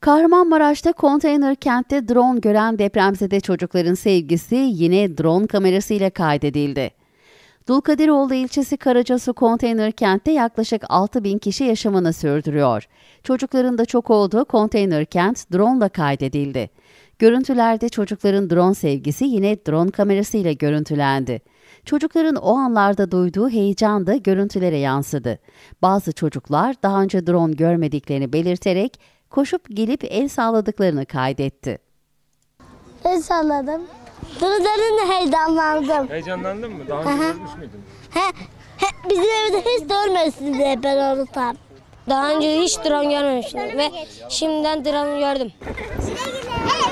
Kahramanmaraş'ta konteyner kentte drone gören depremzede çocukların sevgisi yine drone kamerasıyla kaydedildi. Dulkadiroğlu ilçesi Karacasu konteyner kentte yaklaşık 6 bin kişi yaşamını sürdürüyor. Çocukların da çok olduğu konteyner kent drone ile kaydedildi. Görüntülerde çocukların drone sevgisi yine drone kamerasıyla görüntülendi. Çocukların o anlarda duyduğu heyecan da görüntülere yansıdı. Bazı çocuklar daha önce drone görmediklerini belirterek koşup gelip el sağladıklarını kaydetti. El salladım. Durdurun heyecanlandım. Heyecanlandın mı? Daha önce Aha. görmüş müydün? He, he, bizim evde hiç görmemişsiniz ben onu Daha önce hiç drone görmemiştim ve şimdiden drone gördüm. Evet.